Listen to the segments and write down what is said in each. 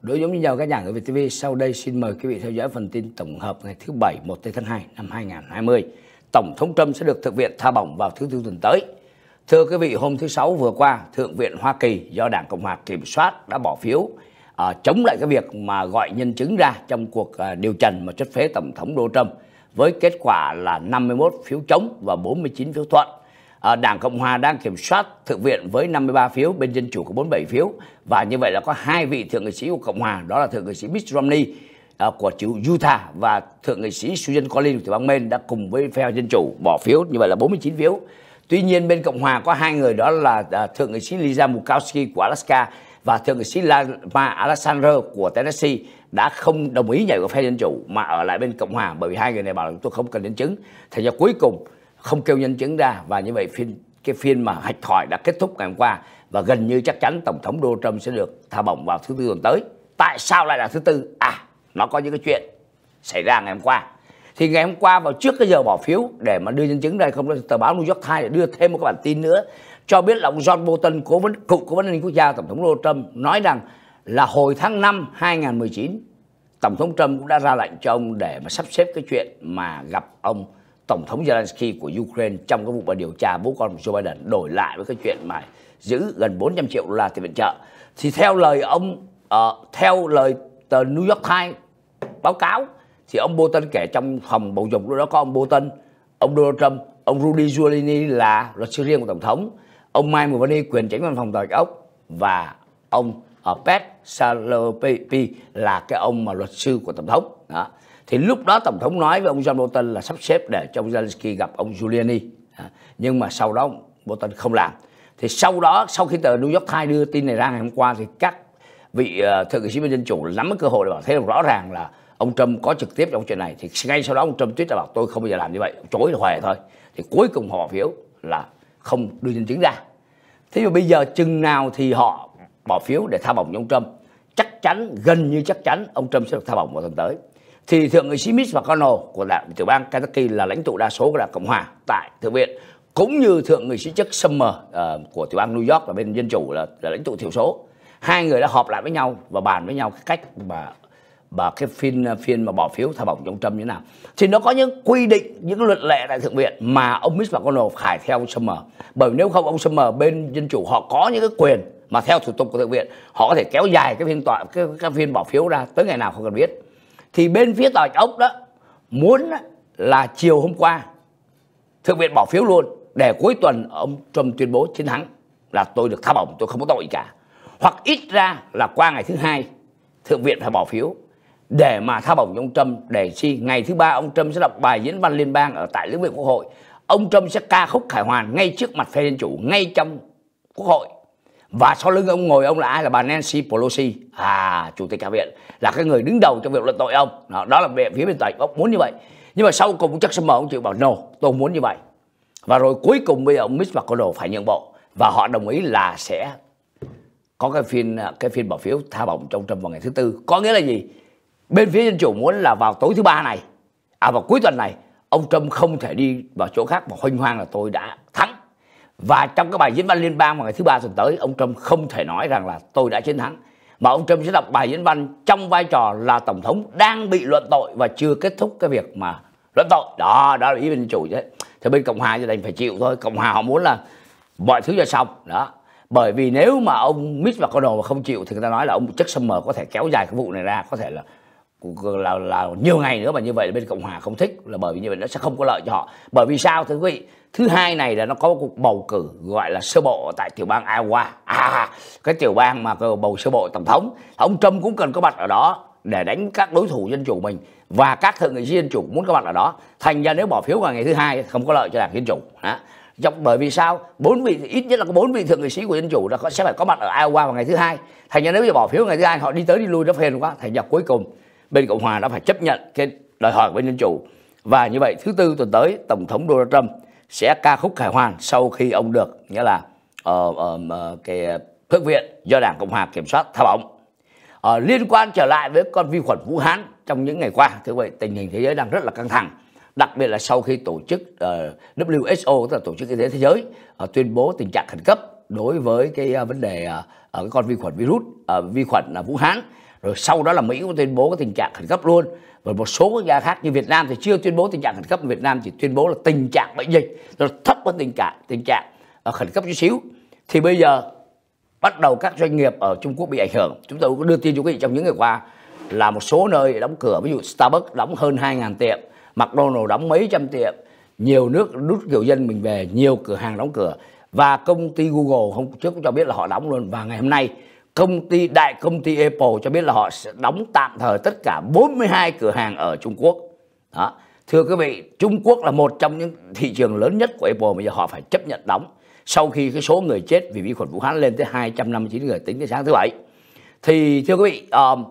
Đối giống như nhau các nhà ở VTV, sau đây xin mời quý vị theo dõi phần tin tổng hợp ngày thứ Bảy 1 tháng 2 năm 2020. Tổng thống Trump sẽ được Thượng viện tha bổng vào thứ Tư tuần tới. Thưa quý vị, hôm thứ Sáu vừa qua, Thượng viện Hoa Kỳ do Đảng Cộng hòa kiểm soát đã bỏ phiếu à, chống lại cái việc mà gọi nhân chứng ra trong cuộc à, điều trần mà chất phế tổng thống Donald Trump với kết quả là 51 phiếu chống và 49 phiếu thuận. À, Đảng Cộng hòa đang kiểm soát Thượng viện với 53 phiếu, bên dân chủ có 47 phiếu và như vậy là có hai vị thượng nghị sĩ của Cộng hòa, đó là thượng nghị sĩ Mitt Romney à, của chủ Utah và thượng nghị sĩ Susan Collins của bang Maine đã cùng với phe dân chủ bỏ phiếu như vậy là 49 phiếu. Tuy nhiên bên Cộng hòa có hai người đó là à, thượng nghị sĩ Lisa Murkowski của Alaska và thượng nghị sĩ Lama Alexander của Tennessee đã không đồng ý nhảy vào phe dân chủ mà ở lại bên cộng hòa bởi vì hai người này bảo là tôi không cần nhân chứng thành ra cuối cùng không kêu nhân chứng ra và như vậy phiên cái phiên mà hạch hỏi đã kết thúc ngày hôm qua và gần như chắc chắn tổng thống Donald Trump sẽ được tha bổng vào thứ tư tuần tới tại sao lại là thứ tư à nó có những cái chuyện xảy ra ngày hôm qua thì ngày hôm qua vào trước cái giờ bỏ phiếu để mà đưa nhân chứng đây không tờ báo New York Times đưa thêm một cái bản tin nữa cho biết là ông John Bolton cố vấn cựu cố vấn an ninh quốc gia tổng thống Donald Trump nói rằng là hồi tháng 5 2019 tổng thống Trump cũng đã ra lệnh cho ông để mà sắp xếp cái chuyện mà gặp ông tổng thống Zelensky của Ukraine trong cái vụ mà điều tra bố con của Joe Biden đổi lại với cái chuyện mà giữ gần 400 triệu đô la tiền viện trợ thì theo lời ông uh, theo lời tờ New York Times báo cáo thì ông Putin kể trong phòng bầu dục lúc đó có ông Putin, ông Donald Trump, ông Rudy Giuliani là luật sư riêng của tổng thống, ông Mike Mulvaney quyền tránh văn phòng tòa ốc và ông ở Pet Salopi là cái ông mà luật sư của tổng thống. Đó. Thì lúc đó tổng thống nói với ông John Bolton là sắp xếp để cho ông Zelensky gặp ông Giuliani. Nhưng mà sau đó Bolton không làm. Thì sau đó sau khi tờ New York Times đưa tin này ra ngày hôm qua thì các vị uh, thượng nghị sĩ bên dân chủ nắm cái cơ hội để bảo thế rõ ràng là ông Trump có trực tiếp trong chuyện này thì ngay sau đó ông Trump tuyết là bảo tôi không bao giờ làm như vậy chối là hòe thôi thì cuối cùng họ phiếu là không đưa nhân chứng ra thế mà bây giờ chừng nào thì họ bỏ phiếu để tha bổng cho ông Trump chắc chắn gần như chắc chắn ông Trump sẽ được tha bổng vào tuần tới thì thượng nghị sĩ Mitch McConnell của đảng tiểu bang Kentucky là lãnh tụ đa số của đảng cộng hòa tại thượng viện cũng như thượng nghị sĩ Chuck Schumer uh, của tiểu bang New York là bên dân chủ là, là lãnh tụ thiểu số hai người đã họp lại với nhau và bàn với nhau cách mà và cái phiên phiên mà bỏ phiếu thả bổng chống Trump như thế nào thì nó có những quy định những luật lệ tại thượng viện mà ông Mitch McConnell phải theo ông Schumer bởi nếu không ông Schumer bên dân chủ họ có những cái quyền mà theo thủ tục của thượng viện họ có thể kéo dài cái phiên tòa cái, cái phiên bỏ phiếu ra tới ngày nào không cần biết thì bên phía tòa ốc đó muốn là chiều hôm qua thượng viện bỏ phiếu luôn để cuối tuần ông Trump tuyên bố chiến thắng là tôi được thả bổng tôi không có tội gì cả hoặc ít ra là qua ngày thứ hai thượng viện phải bỏ phiếu để mà tha bổng cho ông Trump để chi ngày thứ ba ông Trump sẽ đọc bài diễn văn liên bang ở tại lưỡng viện quốc hội ông Trump sẽ ca khúc khải hoàn ngay trước mặt phe dân chủ ngay trong quốc hội và sau lưng ông ngồi ông là ai là bà Nancy Pelosi à chủ tịch hạ viện là cái người đứng đầu trong việc luận tội ông đó, đó là về phía bên tay ông muốn như vậy nhưng mà sau cùng chắc sẽ mở ông chịu bảo no tôi muốn như vậy và rồi cuối cùng bây giờ ông Mitch McConnell phải nhượng bộ và họ đồng ý là sẽ có cái phiên cái phiên bỏ phiếu tha bổng trong Trump vào ngày thứ tư có nghĩa là gì bên phía dân chủ muốn là vào tối thứ ba này à vào cuối tuần này ông trump không thể đi vào chỗ khác mà hoanh hoang là tôi đã thắng và trong cái bài diễn văn liên bang vào ngày thứ ba tuần tới ông trump không thể nói rằng là tôi đã chiến thắng mà ông trump sẽ đọc bài diễn văn trong vai trò là tổng thống đang bị luận tội và chưa kết thúc cái việc mà luận tội đó đó là ý bên chủ đấy thì bên cộng hòa thì đành phải chịu thôi cộng hòa họ muốn là mọi thứ ra xong đó bởi vì nếu mà ông Mitch McConnell mà không chịu thì người ta nói là ông chắc mờ có thể kéo dài cái vụ này ra có thể là là, là nhiều ngày nữa mà như vậy bên cộng hòa không thích là bởi vì như vậy nó sẽ không có lợi cho họ bởi vì sao thưa quý vị thứ hai này là nó có cuộc bầu cử gọi là sơ bộ tại tiểu bang Iowa à, cái tiểu bang mà bầu sơ bộ tổng thống ông Trump cũng cần có mặt ở đó để đánh các đối thủ dân chủ mình và các thượng nghị sĩ dân chủ muốn có mặt ở đó thành ra nếu bỏ phiếu vào ngày thứ hai không có lợi cho đảng dân chủ đó. bởi vì sao bốn vị ít nhất là có bốn vị thượng nghị sĩ của dân chủ là sẽ phải có mặt ở Iowa vào ngày thứ hai thành ra nếu bây giờ bỏ phiếu ngày thứ hai họ đi tới đi lui nó phiền quá thành ra cuối cùng bên cộng hòa đã phải chấp nhận cái đòi hỏi của bên dân chủ và như vậy thứ tư tuần tới tổng thống donald trump sẽ ca khúc khải hoàn sau khi ông được nghĩa là uh, uh, cái thượng viện do đảng cộng hòa kiểm soát thao bóng uh, liên quan trở lại với con vi khuẩn vũ hán trong những ngày qua thưa vậy tình hình thế giới đang rất là căng thẳng đặc biệt là sau khi tổ chức uh, WHO tức là tổ chức y tế thế giới uh, tuyên bố tình trạng khẩn cấp đối với cái uh, vấn đề uh, cái con vi khuẩn virus uh, vi khuẩn là uh, Vũ Hán rồi sau đó là Mỹ cũng tuyên bố cái tình trạng khẩn cấp luôn và một số quốc gia khác như Việt Nam thì chưa tuyên bố tình trạng khẩn cấp Việt Nam chỉ tuyên bố là tình trạng bệnh dịch nó thấp hơn tình trạng tình trạng ờ, khẩn cấp chút xíu thì bây giờ bắt đầu các doanh nghiệp ở Trung Quốc bị ảnh hưởng chúng tôi cũng đưa tin cho quý vị trong những ngày qua là một số nơi đóng cửa ví dụ Starbucks đóng hơn 2.000 tiệm McDonald đóng mấy trăm tiệm nhiều nước rút kiểu dân mình về nhiều cửa hàng đóng cửa và công ty Google hôm trước cũng cho biết là họ đóng luôn và ngày hôm nay công ty đại công ty Apple cho biết là họ sẽ đóng tạm thời tất cả 42 cửa hàng ở Trung Quốc. Đó. Thưa quý vị, Trung Quốc là một trong những thị trường lớn nhất của Apple bây giờ họ phải chấp nhận đóng sau khi cái số người chết vì vi khuẩn Vũ Hán lên tới 259 người tính đến sáng thứ bảy. Thì thưa quý vị, um,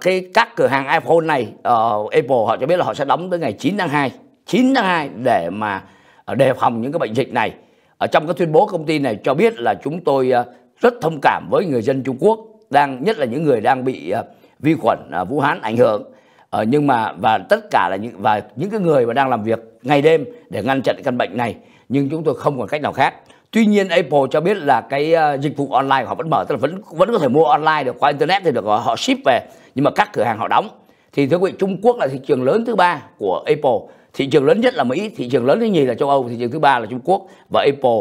cái các cửa hàng iPhone này uh, Apple họ cho biết là họ sẽ đóng tới ngày 9 tháng 2, 9 tháng 2 để mà ờ, đề phòng những cái bệnh dịch này. Ở trong cái tuyên bố công ty này cho biết là chúng tôi uh, rất thông cảm với người dân Trung Quốc đang nhất là những người đang bị ờ, vi khuẩn ờ, Vũ Hán ảnh hưởng ờ, nhưng mà và tất cả là những và những cái người mà đang làm việc ngày đêm để ngăn chặn căn bệnh này nhưng chúng tôi không còn cách nào khác tuy nhiên Apple cho biết là cái dịch vụ online của họ vẫn mở tức là vẫn vẫn có thể mua online được qua internet thì được họ ship về nhưng mà các cửa hàng họ đóng thì thưa quý vị Trung Quốc là thị trường lớn thứ ba của Apple thị trường lớn nhất là Mỹ thị trường lớn thứ nhì là châu Âu thị trường thứ ba là Trung Quốc và Apple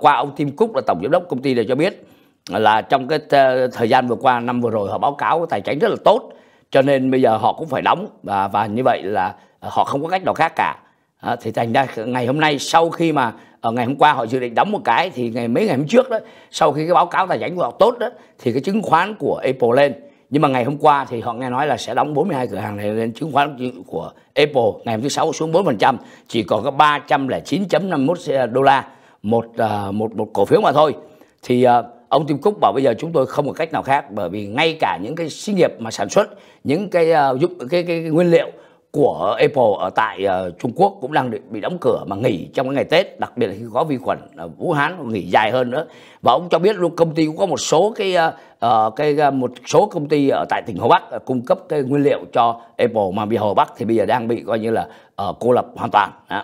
qua ông Tim Cook là tổng giám đốc công ty này cho biết là trong cái ờ, thời gian vừa qua năm vừa rồi họ báo cáo tài chính rất là tốt cho nên bây giờ họ cũng phải đóng và và như vậy là họ không có cách nào khác cả à, thì thành ra ngày hôm nay sau khi mà ở ờ, ngày hôm qua họ dự định đóng một cái thì ngày mấy ngày hôm trước đó sau khi cái báo cáo tài chính của họ tốt đó thì cái chứng khoán của Apple lên nhưng mà ngày hôm qua thì họ nghe nói là sẽ đóng 42 cửa hàng này lên chứng khoán của Apple ngày hôm thứ sáu xuống 4% chỉ còn có 309.51 đô la một một một cổ phiếu mà thôi thì uh, ông Tim Cook bảo bây giờ chúng tôi không có cách nào khác bởi vì ngay cả những cái xí nghiệp mà sản xuất những cái ờ, giúp cái, cái, cái nguyên liệu của Apple ở tại uh, Trung Quốc cũng đang bị đóng cửa mà nghỉ trong cái ngày Tết, đặc biệt là khi có vi khuẩn uh, Vũ Hán nghỉ dài hơn nữa. Và ông cho biết luôn công ty cũng có một số cái uh, cái uh, một số công ty ở tại tỉnh Hồ Bắc uh, cung cấp cái nguyên liệu cho Apple mà bị Hồ Bắc thì bây giờ đang bị coi như là uh, cô lập hoàn toàn. Đó.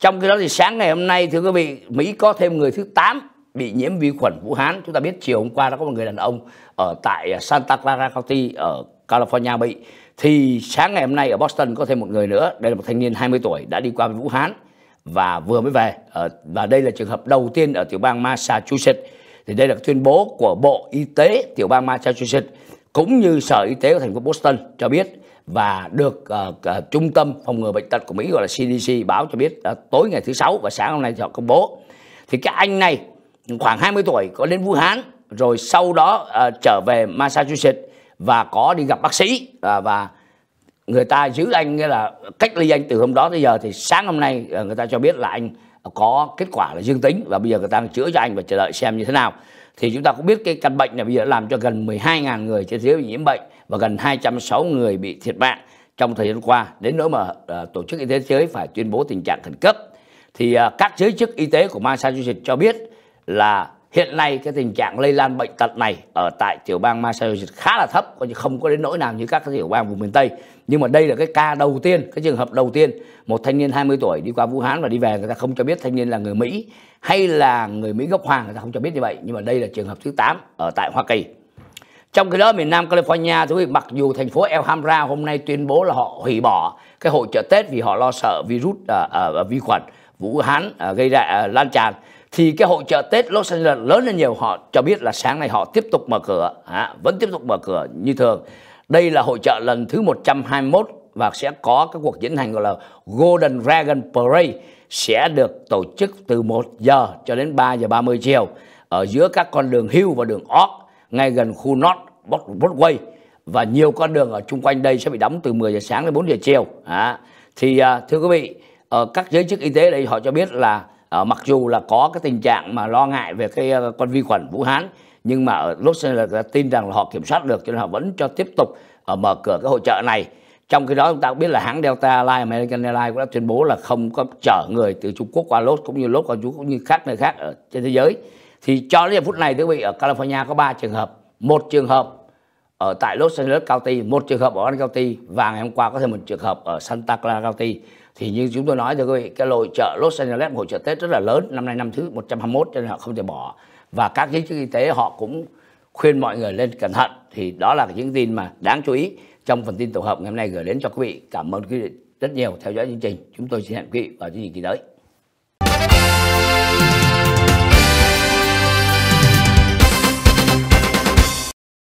Trong cái đó thì sáng ngày hôm nay thưa quý vị, Mỹ có thêm người thứ 8 bị nhiễm vi khuẩn Vũ Hán. Chúng ta biết chiều hôm qua đã có một người đàn ông ở tại à, Santa Clara County ở California bị. Thì sáng ngày hôm nay ở Boston có thêm một người nữa, đây là một thanh niên 20 tuổi đã đi qua Vũ Hán và vừa mới về. Ờ, và đây là trường hợp đầu tiên ở tiểu bang Massachusetts. Thì đây là tuyên bố của Bộ Y tế tiểu bang Massachusetts cũng như Sở Y tế của thành phố Boston cho biết và được uh, uh, Trung tâm Phòng ngừa Bệnh tật của Mỹ gọi là CDC báo cho biết uh, tối ngày thứ Sáu và sáng hôm nay họ công bố. Thì cái anh này khoảng 20 tuổi có đến Vũ Hán rồi sau đó uh, trở về Massachusetts và có đi gặp bác sĩ uh, và người ta giữ anh nghĩa là cách ly anh từ hôm đó tới giờ thì sáng hôm nay uh, người ta cho biết là anh có kết quả là dương tính và bây giờ người ta đang chữa cho anh và chờ đợi xem như thế nào thì chúng ta cũng biết cái căn bệnh này bây giờ làm cho gần 12.000 người trên thế giới bị nhiễm bệnh và gần 206 người bị thiệt mạng trong thời gian qua đến nỗi mà uh, tổ chức y tế thế giới phải tuyên bố tình trạng khẩn cấp thì uh, các giới chức y tế của Massachusetts cho biết là hiện nay cái tình trạng lây lan bệnh tật này ở tại tiểu bang Massachusetts khá là thấp, coi như không có đến nỗi nào như các tiểu bang vùng miền Tây. Nhưng mà đây là cái ca đầu tiên, cái trường hợp đầu tiên, một thanh niên 20 tuổi đi qua Vũ Hán và đi về người ta không cho biết thanh niên là người Mỹ hay là người Mỹ gốc Hoàng, người ta không cho biết như vậy. Nhưng mà đây là trường hợp thứ 8 ở tại Hoa Kỳ. Trong khi đó miền Nam California thưa quý vị, mặc dù thành phố El Hamra hôm nay tuyên bố là họ hủy bỏ cái hội chợ Tết vì họ lo sợ virus uh, uh, vi khuẩn Vũ Hán uh, gây ra uh, lan tràn thì cái hội trợ Tết Los Angeles lớn lên nhiều họ cho biết là sáng nay họ tiếp tục mở cửa à, vẫn tiếp tục mở cửa như thường đây là hội trợ lần thứ 121 và sẽ có cái cuộc diễn hành gọi là Golden Dragon Parade sẽ được tổ chức từ 1 giờ cho đến 3 giờ 30 chiều ở giữa các con đường Hill và đường Ox ngay gần khu North Broadway và nhiều con đường ở chung quanh đây sẽ bị đóng từ 10 giờ sáng đến 4 giờ chiều. À, thì thưa quý vị, ở các giới chức y tế đây họ cho biết là Ờ, mặc dù là có cái tình trạng mà lo ngại về cái ờ, con vi khuẩn Vũ Hán nhưng mà ở Los Angeles tin rằng là họ kiểm soát được cho nên họ vẫn cho tiếp tục ở ờ, mở cửa cái hội trợ này trong khi đó chúng ta cũng biết là hãng Delta Airlines, American Airlines cũng đã tuyên bố là không có chở người từ Trung Quốc qua Los cũng như Los qua Trung cũng như các nơi khác ở trên thế giới. Thì cho đến giờ phút này thưa quý vị ở California có 3 trường hợp, một trường hợp ở tại Los Angeles County, một trường hợp ở Orange County và ngày hôm qua có thêm một trường hợp ở Santa Clara County thì như chúng tôi nói thưa quý vị cái lội chợ Los Angeles hội chợ Tết rất là lớn năm nay năm thứ 121 cho nên họ không thể bỏ và các giới chức y tế họ cũng khuyên mọi người lên cẩn thận thì đó là những tin mà đáng chú ý trong phần tin tổng hợp ngày hôm nay gửi đến cho quý vị cảm ơn quý vị rất nhiều theo dõi chương trình chúng tôi xin hẹn quý vị vào chương trình kỳ tới